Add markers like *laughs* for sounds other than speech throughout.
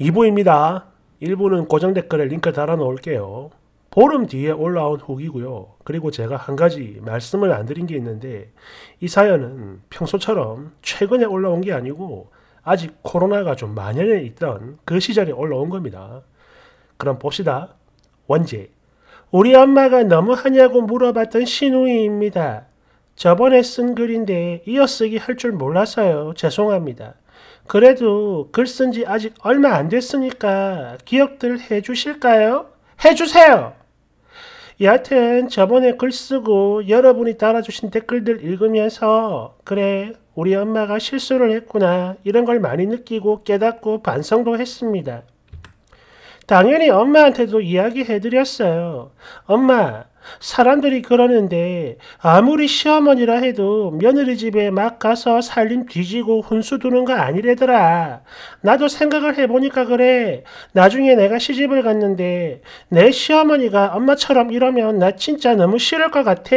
2부입니다. 1부는 고정 댓글에 링크 달아 놓을게요. 보름 뒤에 올라온 후기고요. 그리고 제가 한 가지 말씀을 안 드린 게 있는데 이 사연은 평소처럼 최근에 올라온 게 아니고 아직 코로나가 좀 만연해 있던 그 시절에 올라온 겁니다. 그럼 봅시다. 원제 우리 엄마가 너무하냐고 물어봤던 신우이입니다. 저번에 쓴 글인데 이어쓰기 할 줄 몰라서요. 죄송합니다. 그래도 글 쓴 지 아직 얼마 안 됐으니까 기억들 해주실까요? 해주세요! 여하튼 저번에 글 쓰고 여러분이 달아주신 댓글들 읽으면서 그래 우리 엄마가 실수를 했구나 이런 걸 많이 느끼고 깨닫고 반성도 했습니다. 당연히 엄마한테도 이야기해드렸어요. 엄마 사람들이 그러는데 아무리 시어머니라 해도 며느리 집에 막 가서 살림 뒤지고 훈수 두는 거 아니래더라. 나도 생각을 해보니까 그래. 나중에 내가 시집을 갔는데 내 시어머니가 엄마처럼 이러면 나 진짜 너무 싫을 것 같아.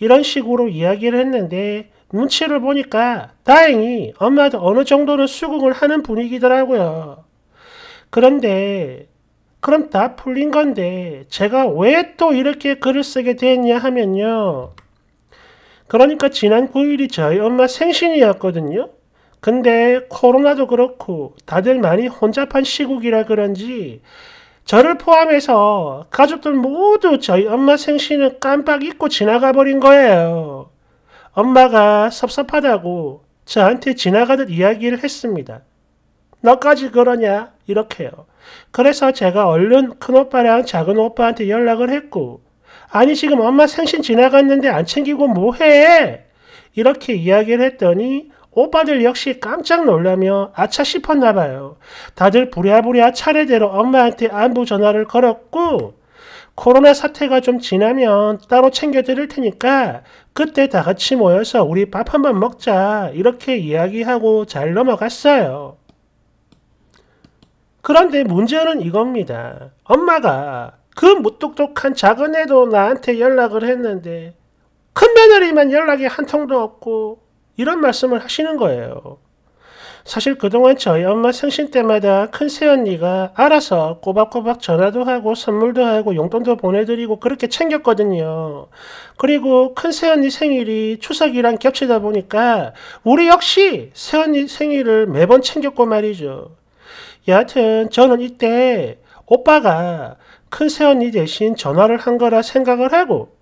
이런 식으로 이야기를 했는데 눈치를 보니까 다행히 엄마도 어느 정도는 수긍을 하는 분위기더라고요. 그런데 그럼 다 풀린 건데 제가 왜 또 이렇게 글을 쓰게 됐냐 하면요. 그러니까 지난 9일이 저희 엄마 생신이었거든요. 근데 코로나도 그렇고 다들 많이 혼잡한 시국이라 그런지 저를 포함해서 가족들 모두 저희 엄마 생신을 깜빡 잊고 지나가 버린 거예요. 엄마가 섭섭하다고 저한테 지나가듯 이야기를 했습니다. 너까지 그러냐? 이렇게요. 그래서 제가 얼른 큰오빠랑 작은오빠한테 연락을 했고 아니 지금 엄마 생신 지나갔는데 안 챙기고 뭐해? 이렇게 이야기를 했더니 오빠들 역시 깜짝 놀라며 아차 싶었나 봐요. 다들 부랴부랴 차례대로 엄마한테 안부 전화를 걸었고 코로나 사태가 좀 지나면 따로 챙겨드릴 테니까 그때 다 같이 모여서 우리 밥 한 번 먹자 이렇게 이야기하고 잘 넘어갔어요. 그런데 문제는 이겁니다. 엄마가 그 무뚝뚝한 작은 애도 나한테 연락을 했는데 큰 며느리만 연락이 한 통도 없고 이런 말씀을 하시는 거예요. 사실 그동안 저희 엄마 생신 때마다 큰 새언니가 알아서 꼬박꼬박 전화도 하고 선물도 하고 용돈도 보내드리고 그렇게 챙겼거든요. 그리고 큰 새언니 생일이 추석이랑 겹치다 보니까 우리 역시 새언니 생일을 매번 챙겼고 말이죠. 여하튼 저는 이때 오빠가 큰 새언니 대신 전화를 한 거라 생각을 하고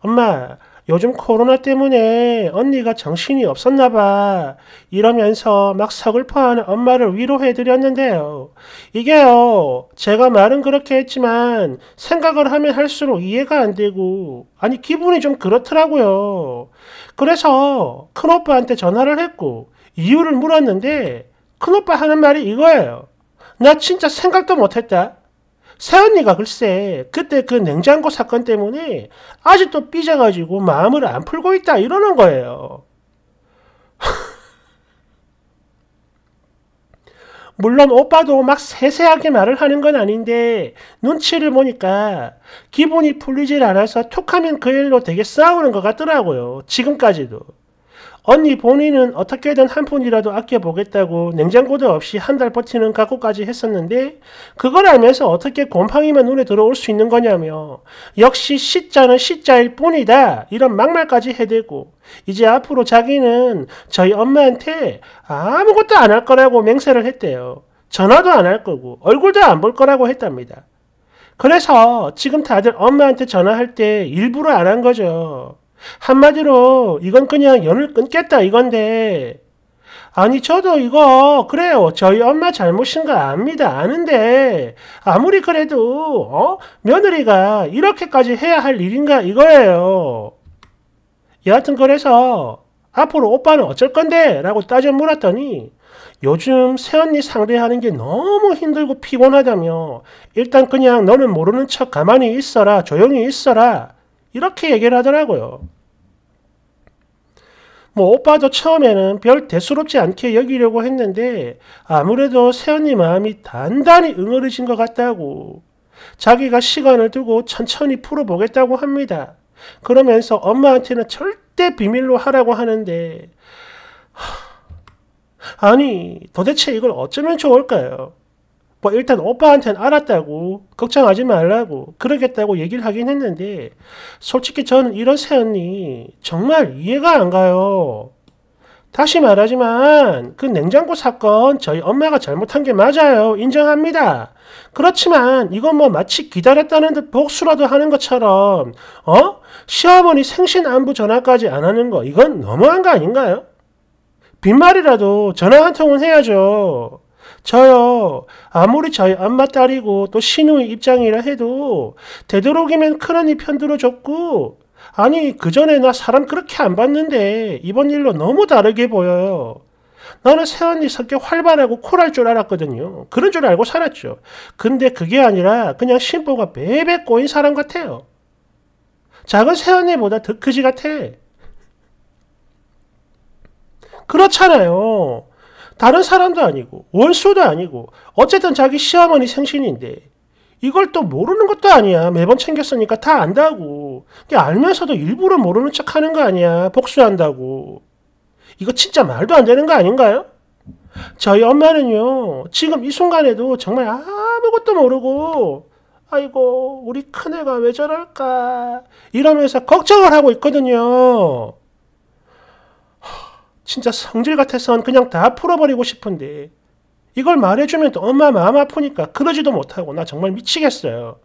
엄마 요즘 코로나 때문에 언니가 정신이 없었나 봐. 이러면서 막 서글퍼하는 엄마를 위로해드렸는데요. 이게요, 제가 말은 그렇게 했지만 생각을 하면 할수록 이해가 안 되고, 아니, 기분이 좀 그렇더라고요. 그래서 큰오빠한테 전화를 했고, 이유를 물었는데, 큰오빠 하는 말이 이거예요. 나 진짜 생각도 못했다. 새언니가 글쎄 그때 그 냉장고 사건 때문에 아직도 삐져가지고 마음을 안 풀고 있다 이러는 거예요. *laughs* 물론 오빠도 막 세세하게 말을 하는 건 아닌데 눈치를 보니까 기분이 풀리질 않아서 툭하면 그 일로 되게 싸우는 것 같더라고요. 지금까지도. 언니 본인은 어떻게든 한 푼이라도 아껴보겠다고 냉장고도 없이 한 달 버티는 각오까지 했었는데 그걸 알면서 어떻게 곰팡이만 눈에 들어올 수 있는 거냐며 역시 시자는 시자일 뿐이다 이런 막말까지 해대고 이제 앞으로 자기는 저희 엄마한테 아무것도 안 할 거라고 맹세를 했대요. 전화도 안 할 거고 얼굴도 안 볼 거라고 했답니다. 그래서 지금 다들 엄마한테 전화할 때 일부러 안 한 거죠. 한마디로 이건 그냥 연을 끊겠다 이건데 아니 저도 이거 그래요 저희 엄마 잘못인 가 압니다 아는데 아무리 그래도 어? 며느리가 이렇게까지 해야 할 일인가 이거예요 여하튼 그래서 앞으로 오빠는 어쩔 건데 라고 따져 물었더니 요즘 새언니 상대하는 게 너무 힘들고 피곤하다며 일단 그냥 너는 모르는 척 가만히 있어라 조용히 있어라 이렇게 얘기를 하더라고요. 뭐 오빠도 처음에는 별 대수롭지 않게 여기려고 했는데 아무래도 세연이 마음이 단단히 응어르신 것 같다고 자기가 시간을 두고 천천히 풀어보겠다고 합니다. 그러면서 엄마한테는 절대 비밀로 하라고 하는데 하... 아니 도대체 이걸 어쩌면 좋을까요? 뭐 일단 오빠한테는 알았다고 걱정하지 말라고 그러겠다고 얘기를 하긴 했는데 솔직히 저는 이런 새언니 정말 이해가 안 가요. 다시 말하지만 그 냉장고 사건 저희 엄마가 잘못한 게 맞아요. 인정합니다. 그렇지만 이건 뭐 마치 기다렸다는 듯 복수라도 하는 것처럼 어? 시어머니 생신 안부 전화까지 안 하는 거 이건 너무한 거 아닌가요? 빈말이라도 전화 한 통은 해야죠. 저요, 아무리 저희 엄마 딸이고 또 신우의 입장이라 해도 되도록이면 큰언니 편 들어줬고, 아니, 그전에 나 사람 그렇게 안 봤는데 이번 일로 너무 다르게 보여요. 나는 새언니 성격 활발하고 쿨할 줄 알았거든요. 그런 줄 알고 살았죠. 근데 그게 아니라 그냥 심보가 베베 꼬인 사람 같아요. 작은 새언니보다 더 크지 같아. 그렇잖아요. 다른 사람도 아니고 월수도 아니고 어쨌든 자기 시어머니 생신인데 이걸 또 모르는 것도 아니야. 매번 챙겼으니까 다 안다고. 근데 알면서도 일부러 모르는 척 하는 거 아니야. 복수한다고. 이거 진짜 말도 안 되는 거 아닌가요? 저희 엄마는요, 지금 이 순간에도 정말 아무것도 모르고, 아이고, 우리 큰애가 왜 저럴까, 이러면서 걱정을 하고 있거든요. 진짜 성질 같아선 그냥 다 풀어버리고 싶은데 이걸 말해주면 또 엄마 마음 아프니까 그러지도 못하고 나 정말 미치겠어요.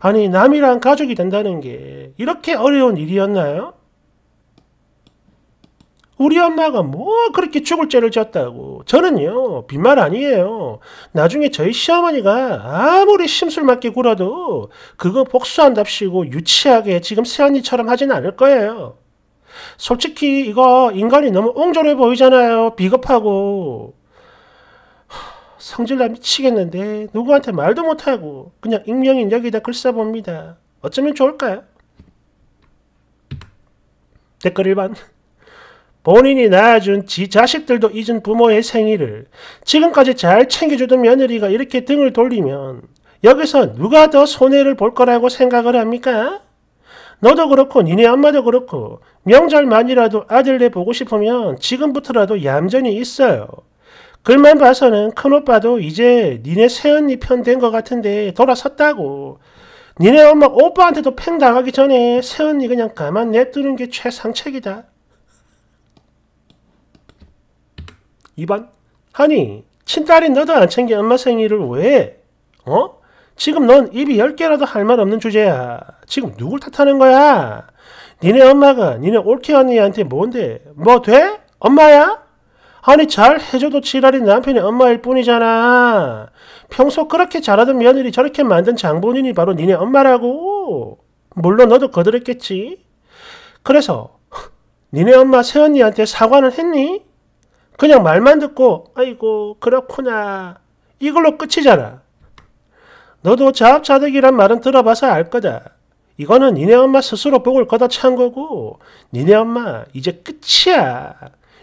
아니 남이랑 가족이 된다는 게 이렇게 어려운 일이었나요? 우리 엄마가 뭐 그렇게 죽을 죄를 지었다고 저는요 빈말 아니에요 나중에 저희 시어머니가 아무리 심술 맞게 굴어도 그거 복수한답시고 유치하게 지금 새언니처럼 하진 않을 거예요 솔직히 이거 인간이 너무 옹졸해 보이잖아요. 비겁하고. 성질나 미치겠는데 누구한테 말도 못하고 그냥 익명인 여기다 글 써봅니다. 어쩌면 좋을까요? 댓글 1번 본인이 낳아준 지 자식들도 잊은 부모의 생일을 지금까지 잘 챙겨주던 며느리가 이렇게 등을 돌리면 여기서 누가 더 손해를 볼 거라고 생각을 합니까? 너도 그렇고 니네 엄마도 그렇고 명절만이라도 아들내 보고 싶으면 지금부터라도 얌전히 있어요. 글만 봐서는 큰오빠도 이제 니네 새언니 편 된 것 같은데 돌아섰다고. 니네 엄마 오빠한테도 팽 당하기 전에 새언니 그냥 가만 냅두는 게 최상책이다. 2번. 아니, 친딸이 너도 안 챙긴 엄마 생일을 왜? 어? 지금 넌 입이 열개라도 할 말 없는 주제야. 지금 누굴 탓하는 거야? 니네 엄마가 니네 올케 언니한테 뭔데? 뭐 돼? 엄마야? 아니 잘 해줘도 지랄인 남편이 엄마일 뿐이잖아. 평소 그렇게 잘하던 며느리 저렇게 만든 장본인이 바로 니네 엄마라고. 물론 너도 거들었겠지. 그래서 니네 엄마 새언니한테 사과는 했니? 그냥 말만 듣고 아이고 그렇구나 이걸로 끝이잖아. 너도 자업자득이란 말은 들어봐서 알 거다. 이거는 니네 엄마 스스로 복을 걷어 찬 거고 니네 엄마 이제 끝이야.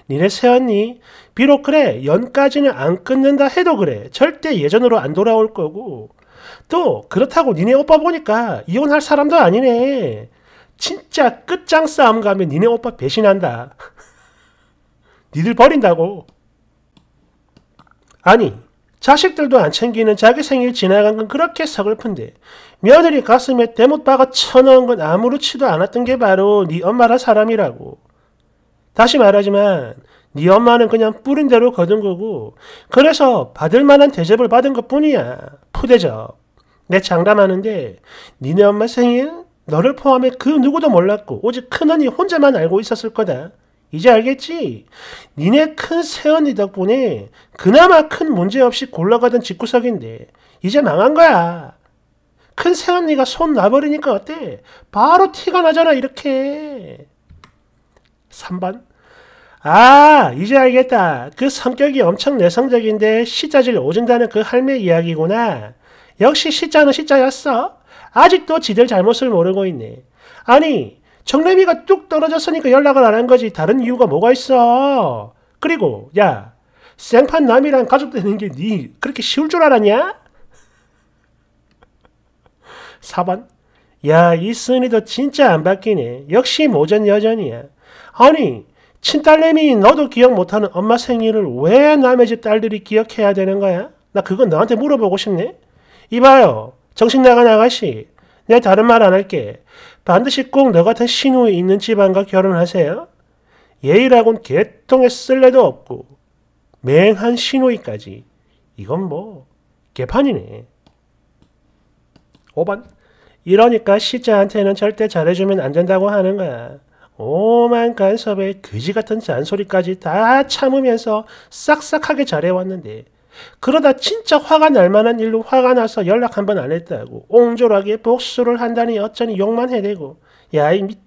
니네 새언니 비록 그래 연까지는 안 끊는다 해도 그래 절대 예전으로 안 돌아올 거고 또 그렇다고 니네 오빠 보니까 이혼할 사람도 아니네. 진짜 끝장 싸움 가면 니네 오빠 배신한다. *laughs* 니들 버린다고. 아니 자식들도 안 챙기는 자기 생일 지나간 건 그렇게 서글픈데 며느리 가슴에 대못박아 쳐놓은건 아무렇지도 않았던 게 바로 네 엄마란 사람이라고. 다시 말하지만 네 엄마는 그냥 뿌린 대로 거둔 거고 그래서 받을 만한 대접을 받은 것뿐이야. 푸대접. 내 장담하는데 니네 엄마 생일 너를 포함해 그 누구도 몰랐고 오직 큰언니 혼자만 알고 있었을 거다. 이제 알겠지? 니네 큰 새언니 덕분에 그나마 큰 문제 없이 골라가던 집구석인데 이제 망한 거야. 큰 새언니가 손 놔버리니까 어때? 바로 티가 나잖아 이렇게. 3번 아 이제 알겠다. 그 성격이 엄청 내성적인데 시자질 오진다는 그 할매 이야기구나. 역시 시자는 시자였어. 아직도 지들 잘못을 모르고 있네. 아니 청래비가 뚝 떨어졌으니까 연락을 안 한 거지 다른 이유가 뭐가 있어 그리고 야 생판 남이랑 가족 되는 게 니 그렇게 쉬울 줄 알았냐? 4번 야이 순이도 진짜 안 바뀌네 역시 모전 여전이야 아니 친딸내미 너도 기억 못하는 엄마 생일을 왜 남의 집 딸들이 기억해야 되는 거야? 나 그건 너한테 물어보고 싶네 이봐요 정신 나간 아가씨 내 다른 말 안 할게 반드시 꼭 너 같은 신우에 있는 집안과 결혼하세요. 예의라곤 개통의 쓸래도 없고 맹한 신우이까지 이건 뭐 개판이네. 5번 이러니까 시자한테는 절대 잘해주면 안 된다고 하는 거야. 오만 간섭에 그지 같은 잔소리까지 다 참으면서 싹싹하게 잘해왔는데 그러다 진짜 화가 날 만한 일로 화가 나서 연락 한번 안 했다고 옹졸하게 복수를 한다니 어쩌니 욕만 해대고 야이 밑,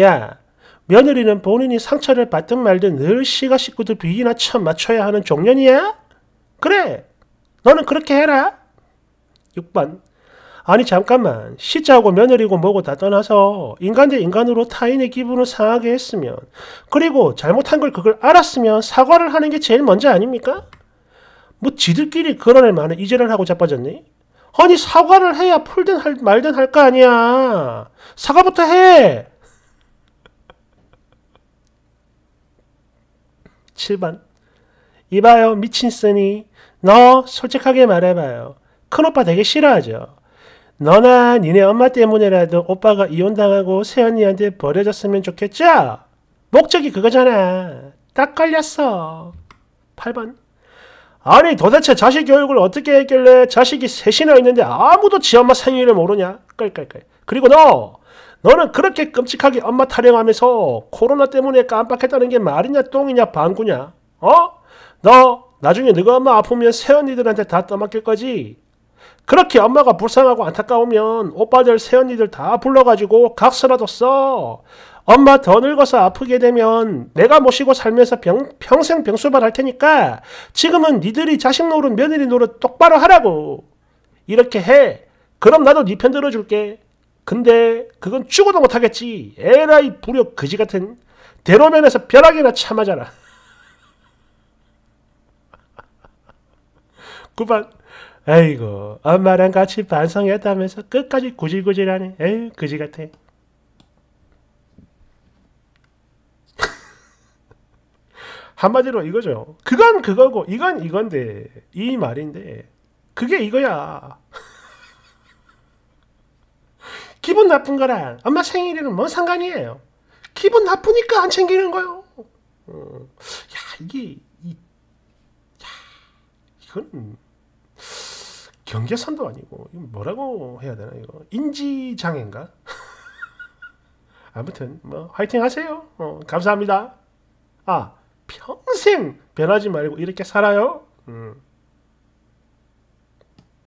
야 며느리는 본인이 상처를 받든 말든 늘 시가 식구들 비위나 참 맞춰야 하는 종년이야? 그래 너는 그렇게 해라 6번 아니 잠깐만 시자고 며느리고 뭐고 다 떠나서 인간 대 인간으로 타인의 기분을 상하게 했으면 그리고 잘못한 걸 그걸 알았으면 사과를 하는 게 제일 먼저 아닙니까? 뭐 지들끼리 그런 애많아 이제를 하고 자빠졌니? 아니 사과를 해야 풀든 할, 말든 할 거 아니야. 사과부터 해. 7번 *laughs* 이봐요 미친 쓰니 너 솔직하게 말해봐요. 큰오빠 되게 싫어하죠. 너나 니네 엄마 때문에라도 오빠가 이혼당하고 새언니한테 버려졌으면 좋겠죠? 목적이 그거잖아. 딱 걸렸어. 8번 아니 도대체 자식 교육을 어떻게 했길래 자식이 셋이나 있는데 아무도 지 엄마 생일을 모르냐? 깔깔깔. 그리고 너! 너는 그렇게 끔찍하게 엄마 타령하면서 코로나 때문에 깜빡했다는 게 말이냐 똥이냐 방구냐? 어? 너 나중에 너가 엄마 아프면 새언니들한테 다 떠맡길 거지? 그렇게 엄마가 불쌍하고 안타까우면 오빠들 새언니들 다 불러가지고 각서라도 써. 엄마 더 늙어서 아프게 되면 내가 모시고 살면서 병, 평생 병수발할 테니까 지금은 니들이 자식 노릇 며느리 노릇 똑바로 하라고 이렇게 해 그럼 나도 니편 네 들어줄게 근데 그건 죽어도 못하겠지 에라이 부력 그지 같은 대로면에서 벼락이나 참아자라 9번 *laughs* 에이고 엄마랑 같이 반성했다면서 끝까지 구질구질하네 에휴 그지 같아 한마디로 이거죠. 그건 그거고 이건 이건데 이 말인데 그게 이거야. *laughs* 기분 나쁜 거랑 엄마 생일에는 뭔 상관이에요. 기분 나쁘니까 안 챙기는 거요. 어. 야 이게 이, 야, 이건 경계선도 아니고 이건 뭐라고 해야 되나 이거 인지 장애인가? *laughs* 아무튼 뭐 화이팅 하세요. 어, 감사합니다. 아 평생 변하지 말고 이렇게 살아요. 음.